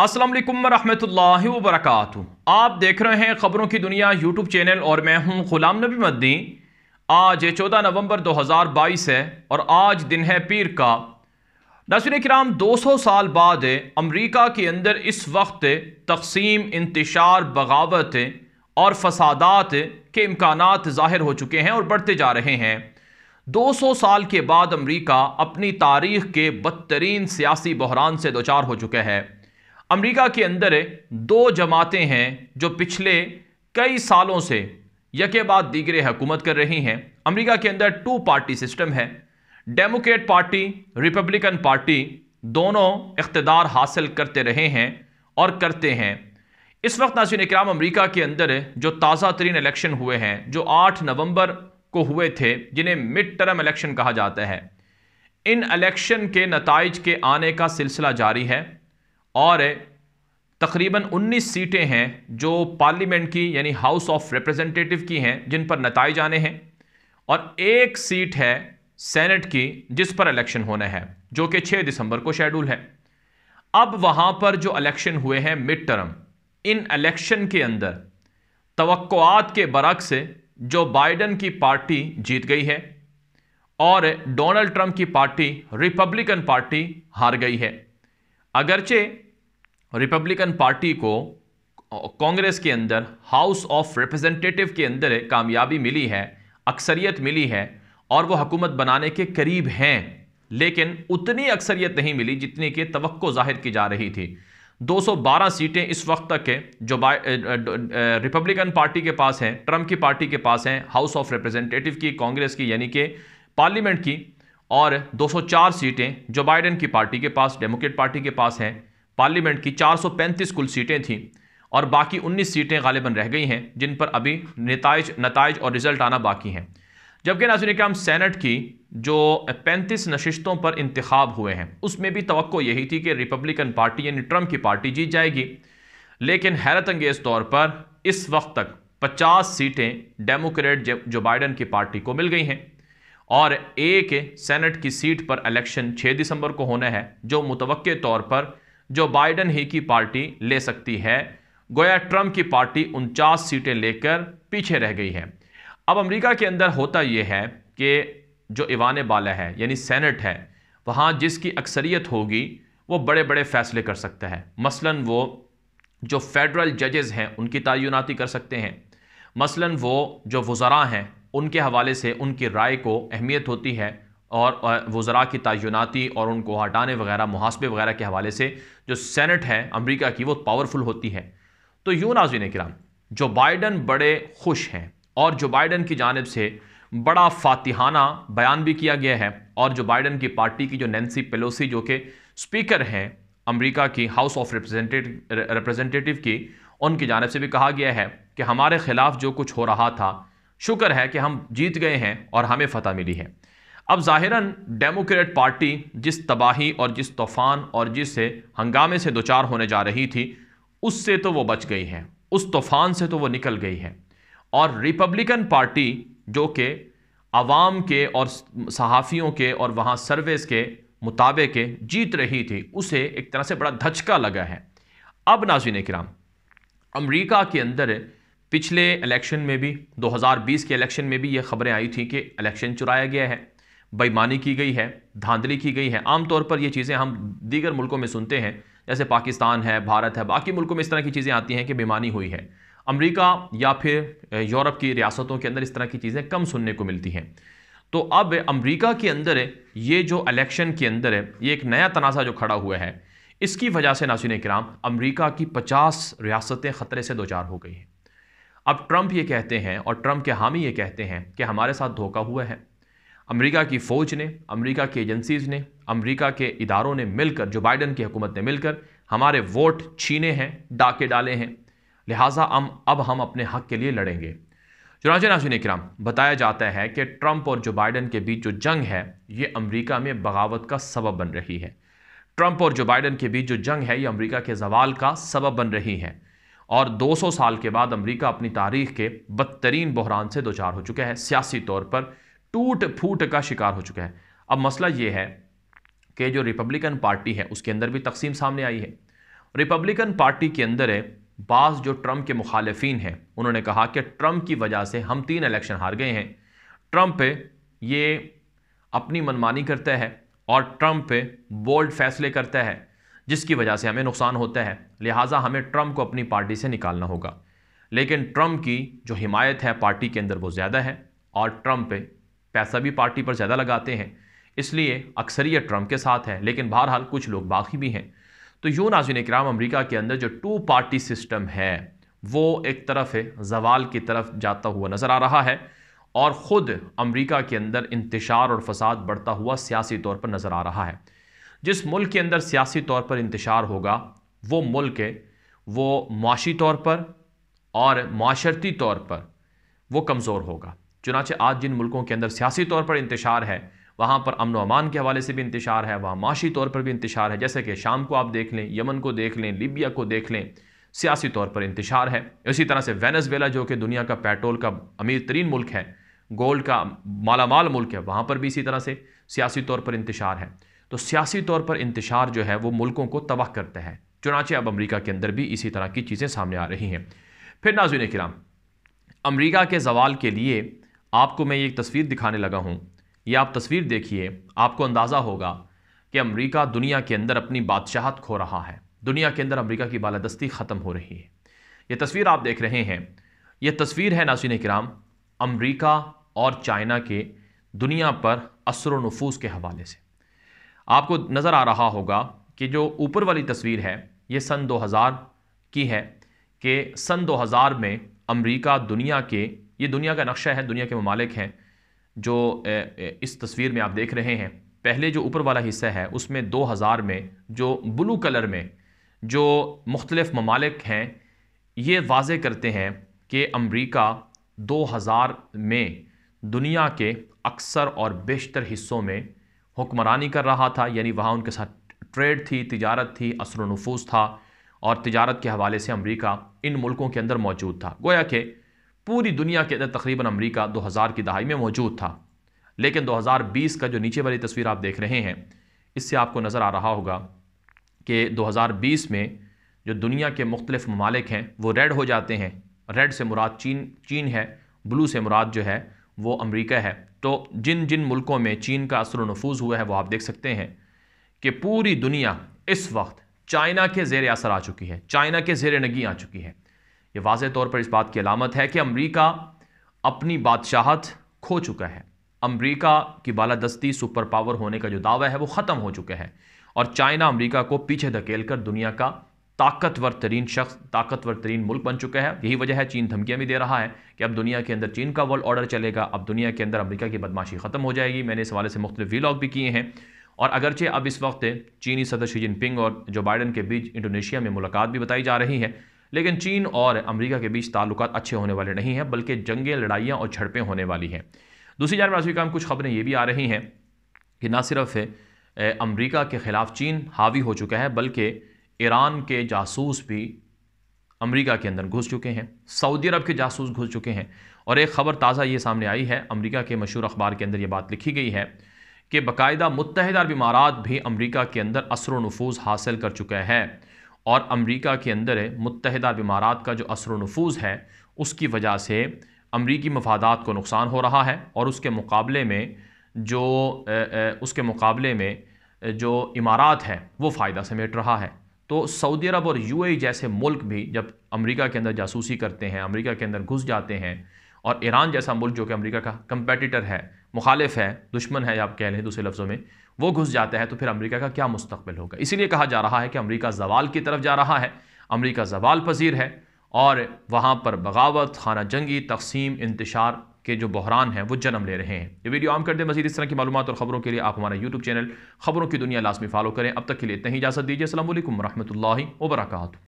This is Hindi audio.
असलम वरहमल वरक आप देख रहे हैं ख़बरों की दुनिया यूट्यूब चैनल और मैं हूं गुलाम नबी मद्दी आज चौदह नवंबर 2022 है और आज दिन है पीर का नसर कराम 200 साल बाद अमरीका के अंदर इस वक्त तकसीम इंतशार बगावत और फसादात के इम्कान ज़ाहिर हो चुके हैं और बढ़ते जा रहे हैं 200 साल के बाद अमरीका अपनी तारीख के बदतरीन सियासी बहरान से दोचार हो चुका है अमेरिका के अंदर दो जमातें हैं जो पिछले कई सालों से यके बाद दीगरे हुकूमत कर रही हैं अमेरिका के अंदर टू पार्टी सिस्टम है डेमोक्रेट पार्टी रिपब्लिकन पार्टी दोनों इकतदार हासिल करते रहे हैं और करते हैं इस वक्त नाजिन इक्राम अमरीका के अंदर जो ताज़ा तरीन इलेक्शन हुए हैं जो आठ नवंबर को हुए थे जिन्हें मिड टर्म इलेक्शन कहा जाता है इन इलेक्शन के नतज के आने का सिलसिला जारी है और तकरीबन 19 सीटें हैं जो पार्लियामेंट की यानी हाउस ऑफ रिप्रेजेंटेटिव की हैं जिन पर नतज आने हैं और एक सीट है सेनेट की जिस पर इलेक्शन होना है जो कि 6 दिसंबर को शेड्यूल है अब वहां पर जो इलेक्शन हुए हैं मिड टर्म इन इलेक्शन के अंदर तो के बरक्स जो बाइडन की पार्टी जीत गई है और डोनाल्ड ट्रंप की पार्टी रिपब्लिकन पार्टी हार गई है अगरचे रिपब्लिकन पार्टी को कांग्रेस के अंदर हाउस ऑफ रिप्रेजेंटेटिव के अंदर कामयाबी मिली है अक्सरियत मिली है और वो हुकूमत बनाने के करीब हैं लेकिन उतनी अक्सरियत नहीं मिली जितनी कि तवक्को जाहिर की जा रही थी 212 सीटें इस वक्त तक है जो रिपब्लिकन पार्टी के पास हैं ट्रंप की पार्टी के पास हैं हाउस ऑफ रिप्रेजेंटेटिव की कांग्रेस की यानी कि पार्लियामेंट की और 204 सीटें जो बाइडन की पार्टी के पास डेमोक्रेट पार्टी के पास हैं पार्लियामेंट की 435 कुल सीटें थीं और बाकी 19 सीटें गालिबा रह गई हैं जिन पर अभी नतज नतज और रिज़ल्ट आना बाकी हैं जबकि नाजन कराम सैनट की जो 35 नशस्तों पर इंतखब हुए हैं उसमें भी तो यही थी कि रिपब्लिकन पार्टी यानी ट्रंप की पार्टी जीत जाएगी लेकिन हैरत अंगेज़ तौर पर इस वक्त तक 50 सीटें डेमोक्रेट जो बाइडन की पार्टी को मिल गई हैं और एक सेनेट की सीट पर इलेक्शन 6 दिसंबर को होना है जो मुतव तौर पर जो बाइडन ही की पार्टी ले सकती है गोया ट्रम्प की पार्टी उनचास सीटें लेकर पीछे रह गई है अब अमेरिका के अंदर होता यह है कि जो इवान बाला है यानी सेनेट है वहाँ जिसकी अक्सरियत होगी वो बड़े बड़े फ़ैसले कर सकता है मसलन वो जो फेडरल जजेस हैं उनकी तयनती कर सकते हैं मसलन वो जो वज़रा हैं उनके हवाले से उनकी राय को अहमियत होती है और वज़रा की तयनती और उनको हटाने वगैरह मुहासबे वगैरह के हवाले से जो सैनट है अमरीका की वो पावरफुल होती है तो यूँ नाजिन कराम जो बाइडन बड़े खुश हैं और जो बाइडन की जानब से बड़ा फातिहाना बयान भी किया गया है और जो बाइडन की पार्टी की जो नैन्सी पेलोसी जो कि स्पीकर हैं अमरीका की हाउस ऑफ रिप्रजेंटेटिव की उनकी जानब से भी कहा गया है कि हमारे ख़िलाफ़ जो कुछ हो रहा था शुक्र है कि हम जीत गए हैं और हमें फ़तह मिली है अब ज़ाहिरन डेमोक्रेट पार्टी जिस तबाही और जिस तूफ़ान और जिस हंगामे से दो चार होने जा रही थी उससे तो वो बच गई है उस तूफ़ान से तो वो निकल गई है और रिपब्लिकन पार्टी जो कि आवाम के और सहाफ़ियों के और वहाँ सर्वेस के मुताबिक के जीत रही थी उसे एक तरह से बड़ा धचका लगा है अब नाजिन कराम अमरीका के अंदर पिछले इलेक्शन में भी 2020 के इलेक्शन में भी ये खबरें आई थी कि इलेक्शन चुराया गया है बेईमानी की गई है धांधली की गई है आमतौर पर ये चीज़ें हम दीगर मुल्कों में सुनते हैं जैसे पाकिस्तान है भारत है बाकी मुल्कों में इस तरह की चीज़ें आती हैं कि बेईमानी हुई है अमेरिका या फिर यूरोप की रियासतों के अंदर इस तरह की चीज़ें कम सुनने को मिलती हैं तो अब अमरीका के अंदर ये जो इलेक्शन के अंदर है ये एक नया तनाज़ा जो खड़ा हुआ है इसकी वजह से नासिन कराम अमरीका की 50 रियासतें ख़तरे से दो चार हो गई हैं अब ट्रंप ये कहते हैं और ट्रंप के हामी ये कहते हैं कि हमारे साथ धोखा हुआ है अमेरिका की फ़ौज ने अमेरिका की एजेंसीज़ ने अमेरिका के इदारों ने मिलकर जो बाइडन की हुकूमत ने मिलकर हमारे वोट छीने हैं डाके डाले हैं लिहाजा हम अब हम अपने हक के लिए लड़ेंगे चुनाचे नाजिन कराम बताया जाता है कि ट्रंप और जो बाइडन के बीच जो जंग है ये अमरीका में बगावत का सबब बन रही है ट्रंप और जो बाइडन के बीच जो जंग है ये अमरीका के जवाल का सबब बन रही है और 200 साल के बाद अमेरिका अपनी तारीख के बदतरीन बहरान से दो चार हो चुका है सियासी तौर पर टूट फूट का शिकार हो चुका है अब मसला ये है कि जो रिपब्लिकन पार्टी है उसके अंदर भी तकसीम सामने आई है रिपब्लिकन पार्टी के अंदर है बास जो ट्रंप के मुखालफी हैं उन्होंने कहा कि ट्रंप की वजह से हम तीन इलेक्शन हार गए हैं ट्रंप ये अपनी मनमानी करता है और पे बोल्ड फैसले करता है जिसकी वजह से हमें नुकसान होता है लिहाजा हमें ट्रंप को अपनी पार्टी से निकालना होगा लेकिन ट्रंप की जो हिमायत है पार्टी के अंदर वो ज़्यादा है और ट्रंप पैसा भी पार्टी पर ज़्यादा लगाते हैं इसलिए अक्सर यह ट्रंप के साथ है लेकिन बहरहाल कुछ लोग बाकी भी हैं तो यू नाजिन कराम अमरीका के अंदर जो टू पार्टी सिस्टम है वो एक तरफ है जवाल की तरफ जाता हुआ नज़र आ रहा है और ख़ुद अमरीका के अंदर इंतशार और फसाद बढ़ता हुआ सियासी तौर पर नज़र आ रहा है जिस मुल्क के अंदर सियासी तौर पर इंतशार होगा वो मुल्क है वो माशी तौर पर और माशरती तौर पर वो कमज़ोर होगा चुनाचे आज जिन मुल्कों के अंदर सियासी तौर पर इंतशार है वहाँ पर अमन अमान के हवाले से भी इंतशार है वहाँ माशी तौर पर भी इंतशार है जैसे कि शाम को आप देख लें यमन को देख लें लिबिया को देख लें सियासी तौर पर इंतशार है इसी तरह से वेनसवेला जो कि दुनिया का पेट्रोल का अमीर तरीन मुल्क है गोल्ड का मालामाल मुल्क है वहाँ पर भी इसी तरह से सियासी तौर पर इंतशार है तो सियासी तौर पर इंतशार जो है वो मुल्कों को तबाह करता है चुनाचे अब अमरीका के अंदर भी इसी तरह की चीज़ें सामने आ रही हैं फिर नाजुन कराम अमरीका के जवाल के लिए आपको मैं ये एक तस्वीर दिखाने लगा हूँ ये आप तस्वीर देखिए आपको अंदाज़ा होगा कि अमेरिका दुनिया के अंदर अपनी बादशाहत खो रहा है दुनिया के अंदर अमेरिका की बालादस्ती ख़त्म हो रही है ये तस्वीर आप देख रहे हैं ये तस्वीर है नासिन कराम अमरीका और चाइना के दुनिया पर असर नफूस के हवाले से आपको नज़र आ रहा होगा कि जो ऊपर वाली तस्वीर है ये सन 2000 की है कि सन 2000 में अमेरिका दुनिया के ये दुनिया का नक्शा है दुनिया के ममालिक हैं जो इस तस्वीर में आप देख रहे हैं पहले जो ऊपर वाला हिस्सा है उसमें 2000 में जो ब्लू कलर में जो मुख्तलफ़ ममालिक हैं ये वाजे करते हैं कि अमरीका 2000 में दुनिया के अक्सर और बेशतर हिस्सों में हुक्मरानी कर रहा था यानी वहाँ उनके साथ ट्रेड थी तजारत थी असर नफूस था और तजारत के हवाले से अमरीका इन मुल्कों के अंदर मौजूद था गोया कि पूरी दुनिया के अंदर तकरीबन दो हज़ार की दहाई में मौजूद था लेकिन 2020 का जो नीचे वाली तस्वीर आप देख रहे हैं इससे आपको नज़र आ रहा होगा कि 2020 में जो दुनिया के मुख्तलिफ ममालिक हैं वो रेड हो जाते हैं रेड से मुराद चीन चीन है ब्लू से मुराद जो है वो अमेरिका है तो जिन जिन मुल्कों में चीन का असर नफूज हुआ है वो आप देख सकते हैं कि पूरी दुनिया इस वक्त चाइना के जेर असर आ चुकी है चाइना के जेर नगी आ चुकी है यह वाज तौर पर इस बात की अलामत है कि अमरीका अपनी बादशाहत खो चुका है अमरीका की बालादस्ती सुपर पावर होने का जो दावा है वो ख़त्म हो चुका है और चाइना अमरीका को पीछे धकेल कर दुनिया का ताकतवर तरीन शख्स ताकतवर तरीन मुल्क बन चुका है यही वजह है चीन धमकियाँ भी दे रहा है कि अब दुनिया के अंदर चीन का वर्ल्ड ऑर्डर चलेगा अब दुनिया के अंदर अमरीका की बदमाशी ख़त्म हो जाएगी मैंने इस हवाले से मुख्तलिफ वीलॉग भी किए हैं और अगरचे अब इस वक्त चीनी सदर शी जिनपिंग और जो बाइडन के बीच इंडोनेशिया में मुलाकात भी बताई जा रही है लेकिन चीन और अमेरिका के बीच ताल्लुक अच्छे होने वाले नहीं हैं बल्कि जंगें लड़ाइयाँ और झड़पें होने वाली हैं दूसरी जानब आज काम कुछ खबरें ये भी आ रही हैं कि ना सिर्फ अमरीका के ख़िलाफ़ चीन हावी हो चुका है बल्कि ईरान के जासूस भी अमेरिका के अंदर घुस चुके हैं सऊदी अरब के जासूस घुस चुके हैं और एक ख़बर ताज़ा ये सामने आई है अमेरिका के मशहूर अखबार के अंदर ये बात लिखी गई है कि बाकायदा मुतहद अरब इमारात भी अमेरिका के अंदर असर नफूज हासिल कर चुका है और अमेरिका के अंदर मुतहद अमारात का जो असर नफूज है उसकी वजह से अमरीकी मफादात को नुकसान हो रहा है और उसके मुकाबले में जो उसके मुकाबले में जो इमारात हैं वो फ़ायदा समेट रहा है तो सऊदी अरब और ए जैसे मुल्क भी जब अमेरिका के अंदर जासूसी करते हैं अमेरिका के अंदर घुस जाते हैं और ईरान जैसा मुल्क जो कि अमेरिका का कंपेटिटर है मुखालिफ है दुश्मन है या आप कह लें दूसरे लफ्ज़ों में वो घुस जाता है तो फिर अमेरिका का क्या मुस्तबिल होगा इसीलिए कहा जा रहा है कि अमेरिका जवाल की तरफ जा रहा है अमेरिका जवाल पजीर है और वहाँ पर बगावत खाना जंगी तकसीम इंतशार के जो बहरान हैं वो जन्म ले रहे हैं ये वीडियो आम कर दें मजीद इस तरह की मालूम और ख़बरों के लिए आप हमारा यूट्यूब चैनल खबरों की दुनिया लाजमी फॉलो करें अब तक के लिए इतना ही इजाज़त दीजिए असल वरहमल वर्का